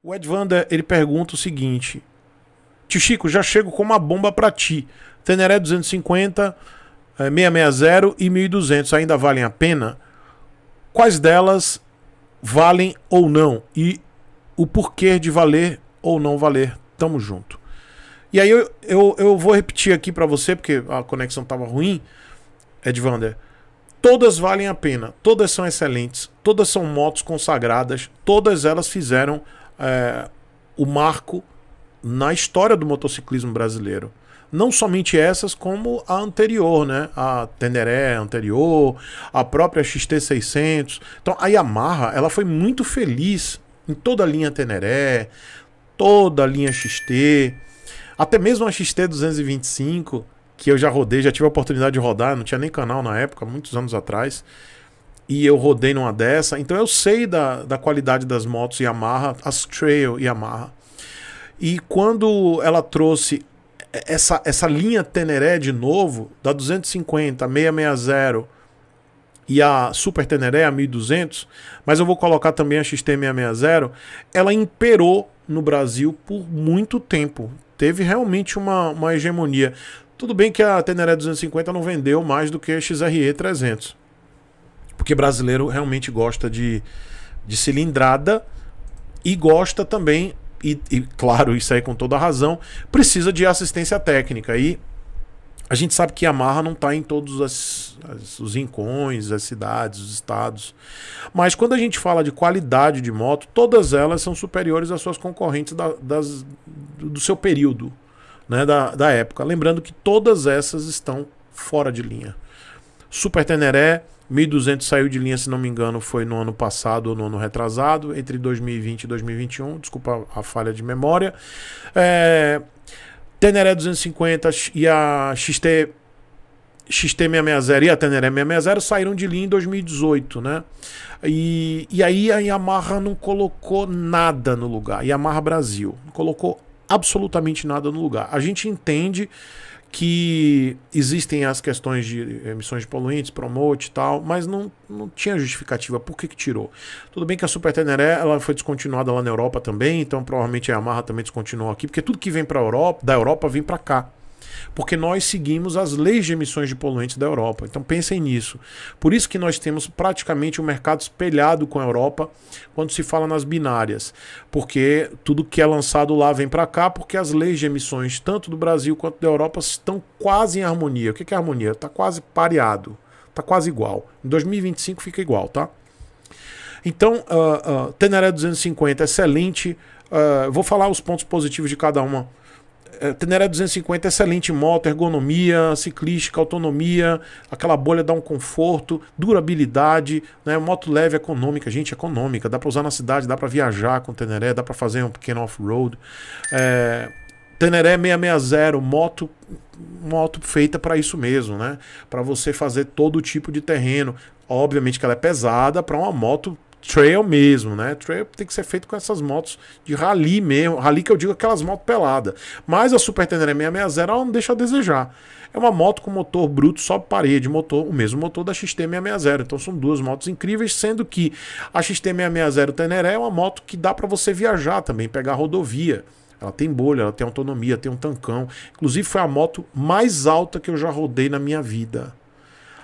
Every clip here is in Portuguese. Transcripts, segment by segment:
O Edvander, ele pergunta o seguinte: Tio Chico, já chego com uma bomba para ti. Teneré 250, 660 e 1200 eh, ainda valem a pena? Quais delas valem ou não? E o porquê de valer ou não valer? Tamo junto. E aí eu, eu, eu vou repetir aqui para você, porque a conexão tava ruim, Edvander. Todas valem a pena, todas são excelentes, todas são motos consagradas, todas elas fizeram é, o marco na história do motociclismo brasileiro. Não somente essas, como a anterior, né? A Teneré anterior, a própria XT600. Então, a Yamaha, ela foi muito feliz em toda a linha Teneré, toda a linha XT, até mesmo a XT225, que eu já rodei, já tive a oportunidade de rodar, não tinha nem canal na época, muitos anos atrás e eu rodei numa dessa, então eu sei da, da qualidade das motos Yamaha, as Trail Yamaha. E quando ela trouxe essa, essa linha Teneré de novo, da 250, 660 e a Super Teneré, a 1200, mas eu vou colocar também a XT660, ela imperou no Brasil por muito tempo. Teve realmente uma, uma hegemonia. Tudo bem que a Teneré 250 não vendeu mais do que a XRE 300 porque brasileiro realmente gosta de, de cilindrada e gosta também, e, e claro, isso aí com toda a razão, precisa de assistência técnica. E a gente sabe que Yamaha não está em todos as, as, os rincões, as cidades, os estados. Mas quando a gente fala de qualidade de moto, todas elas são superiores às suas concorrentes da, das, do seu período, né, da, da época. Lembrando que todas essas estão fora de linha. Super Teneré, 1.200 saiu de linha, se não me engano, foi no ano passado ou no ano retrasado, entre 2020 e 2021, desculpa a falha de memória. É, Teneré 250 e a XT XT660 e a Teneré 660 saíram de linha em 2018, né? E, e aí a Yamaha não colocou nada no lugar. Yamaha Brasil não colocou absolutamente nada no lugar. A gente entende que existem as questões de eh, emissões de poluentes, promote e tal, mas não, não tinha justificativa por que, que tirou. Tudo bem que a Super Teneré ela foi descontinuada lá na Europa também, então provavelmente a Yamaha também descontinuou aqui, porque tudo que vem para Europa, da Europa vem para cá porque nós seguimos as leis de emissões de poluentes da Europa. Então pensem nisso. Por isso que nós temos praticamente um mercado espelhado com a Europa quando se fala nas binárias, porque tudo que é lançado lá vem para cá, porque as leis de emissões tanto do Brasil quanto da Europa estão quase em harmonia. O que é harmonia? Está quase pareado, está quase igual. Em 2025 fica igual, tá? Então, uh, uh, Teneré 250, excelente. Uh, vou falar os pontos positivos de cada uma é, Teneré 250 excelente moto, ergonomia, ciclística, autonomia, aquela bolha dá um conforto, durabilidade, né? Moto leve, econômica, gente, econômica, dá para usar na cidade, dá para viajar com Teneré, dá para fazer um pequeno off-road. É, Teneré 660, moto moto feita para isso mesmo, né? Para você fazer todo tipo de terreno. Obviamente que ela é pesada para uma moto trail mesmo, né? Trail tem que ser feito com essas motos de rally mesmo. Rally que eu digo aquelas motos peladas. Mas a Super Tenere 660 ela não deixa a desejar. É uma moto com motor bruto, só parede, motor, o mesmo motor da XT660. Então são duas motos incríveis, sendo que a XT660 Teneré é uma moto que dá para você viajar também, pegar rodovia. Ela tem bolha, ela tem autonomia, tem um tancão. Inclusive foi a moto mais alta que eu já rodei na minha vida.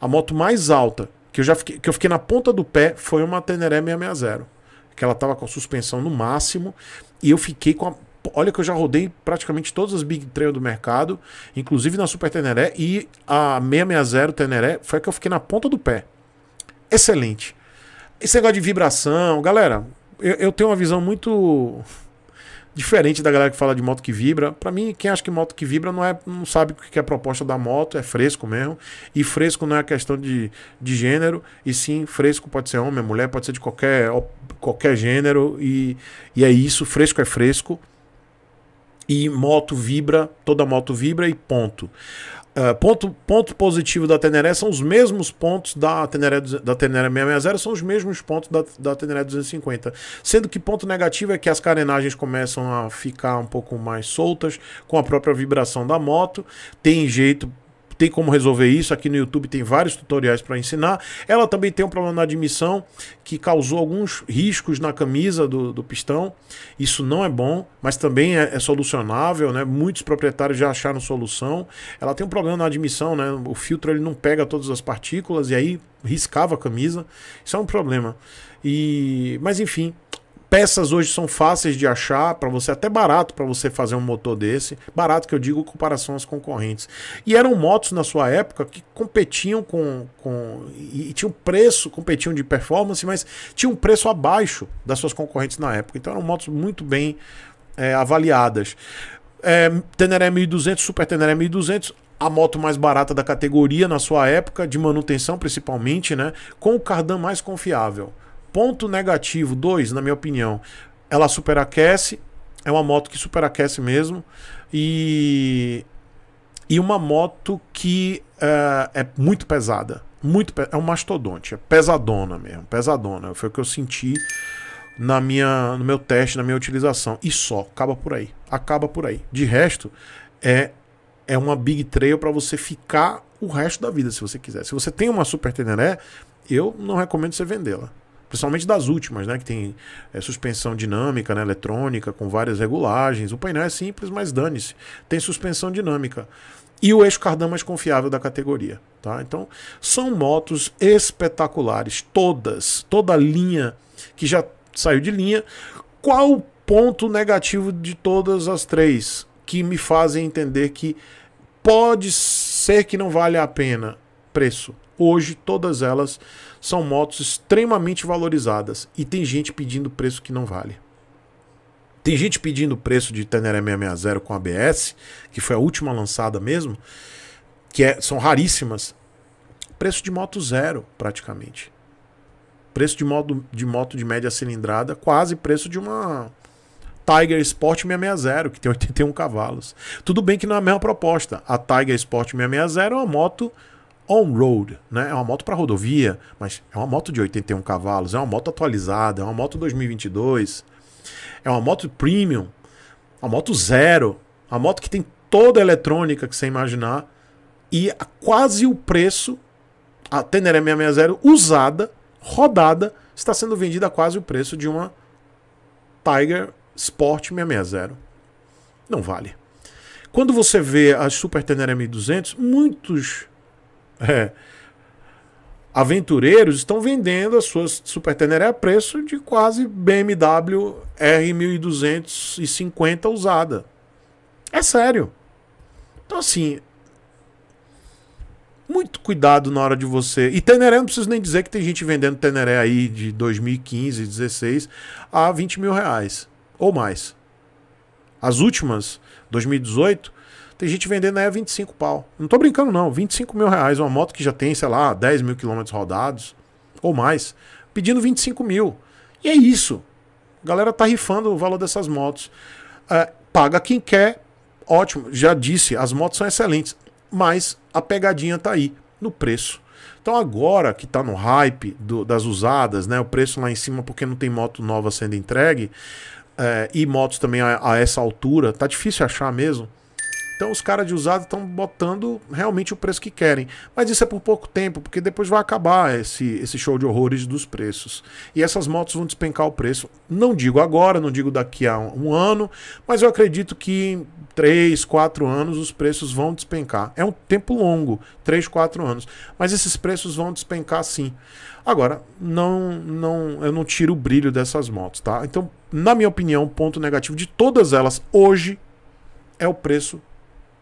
A moto mais alta que eu já fiquei, que eu fiquei na ponta do pé foi uma Teneré 660. Que ela tava com a suspensão no máximo e eu fiquei com a olha que eu já rodei praticamente todas as Big Trail do mercado, inclusive na Super Teneré e a 660 Teneré foi a que eu fiquei na ponta do pé. Excelente. Esse negócio de vibração, galera, eu, eu tenho uma visão muito Diferente da galera que fala de moto que vibra, para mim, quem acha que moto que vibra não, é, não sabe o que é a proposta da moto, é fresco mesmo. E fresco não é questão de, de gênero, e sim, fresco pode ser homem, mulher, pode ser de qualquer, qualquer gênero, e, e é isso, fresco é fresco e moto vibra, toda moto vibra e ponto. Uh, ponto, ponto positivo da Teneré são os mesmos pontos da Teneré, da Teneré 660, são os mesmos pontos da, da Teneré 250. Sendo que ponto negativo é que as carenagens começam a ficar um pouco mais soltas com a própria vibração da moto. Tem jeito tem como resolver isso. Aqui no YouTube tem vários tutoriais para ensinar. Ela também tem um problema na admissão que causou alguns riscos na camisa do, do pistão. Isso não é bom, mas também é, é, solucionável, né? Muitos proprietários já acharam solução. Ela tem um problema na admissão, né? O filtro ele não pega todas as partículas e aí riscava a camisa. Isso é um problema. E, mas enfim, Peças hoje são fáceis de achar para você, até barato para você fazer um motor desse. Barato que eu digo em comparação às concorrentes. E eram motos na sua época que competiam com. com e, tinham preço, competiam de performance, mas tinham um preço abaixo das suas concorrentes na época. Então eram motos muito bem é, avaliadas. É, Teneré 1200, Super Teneré 1200, a moto mais barata da categoria na sua época, de manutenção principalmente, né? Com o cardan mais confiável. Ponto negativo, dois, na minha opinião. Ela superaquece, é uma moto que superaquece mesmo. E, e uma moto que eh, é muito pesada. Muito É um mastodonte, é pesadona mesmo, pesadona. Foi o que eu senti na minha, no meu teste, na minha utilização. E só, acaba por aí. Acaba por aí. De resto, é, é uma big trail para você ficar o resto da vida, se você quiser. Se você tem uma Super Teneré, eu não recomendo você vendê-la principalmente das últimas, né? Que tem é, suspensão dinâmica, né? eletrônica, com várias regulagens. O painel é simples, mas dane-se. Tem suspensão dinâmica. E o eixo cardan mais confiável da categoria. Tá? Então, são motos espetaculares, todas, toda linha que já saiu de linha. Qual o ponto negativo de todas as três que me fazem entender que pode ser que não vale a pena preço? Hoje, todas elas são motos extremamente valorizadas e tem gente pedindo preço que não vale. Tem gente pedindo preço de Teneré 660 com ABS, que foi a última lançada mesmo, que é, são raríssimas. Preço de moto zero, praticamente. Preço de moto de, moto de média cilindrada, quase preço de uma Tiger Sport 660, que tem 81 cavalos. Tudo bem que não é a mesma proposta. A Tiger Sport 660 é uma moto on-road, né? É uma moto para rodovia, mas é uma moto de 81 cavalos, é uma moto atualizada, é uma moto 2022, é uma moto premium, uma moto zero, uma moto que tem toda a eletrônica que você imaginar e quase o preço, a Tenere 660 usada, rodada, está sendo vendida a quase o preço de uma Tiger Sport 660. Não vale. Quando você vê as Super Tenere 1200, muitos é. Aventureiros estão vendendo as suas Super Teneré a preço de quase BMW R1250 usada. É sério. Então, assim, muito cuidado na hora de você. E Teneré, não preciso nem dizer que tem gente vendendo Teneré aí de 2015, 16 a 20 mil reais ou mais. As últimas, 2018, tem gente vendendo aí a 25 pau. Não tô brincando, não. 25 mil reais. Uma moto que já tem, sei lá, 10 mil quilômetros rodados ou mais. Pedindo 25 mil. E é isso. A galera tá rifando o valor dessas motos. É, paga quem quer. Ótimo. Já disse, as motos são excelentes. Mas a pegadinha tá aí, no preço. Então agora que está no hype do, das usadas, né, o preço lá em cima porque não tem moto nova sendo entregue é, e motos também a, a essa altura, tá difícil achar mesmo. Então os caras de usado estão botando realmente o preço que querem. Mas isso é por pouco tempo, porque depois vai acabar esse, esse show de horrores dos preços. E essas motos vão despencar o preço. Não digo agora, não digo daqui a um, um ano, mas eu acredito que em 3, 4 anos os preços vão despencar. É um tempo longo, 3, 4 anos. Mas esses preços vão despencar sim. Agora, não, não, eu não tiro o brilho dessas motos, tá? Então, na minha opinião, o ponto negativo de todas elas hoje é o preço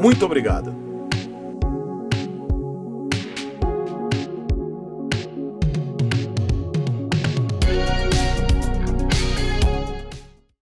Muito obrigado.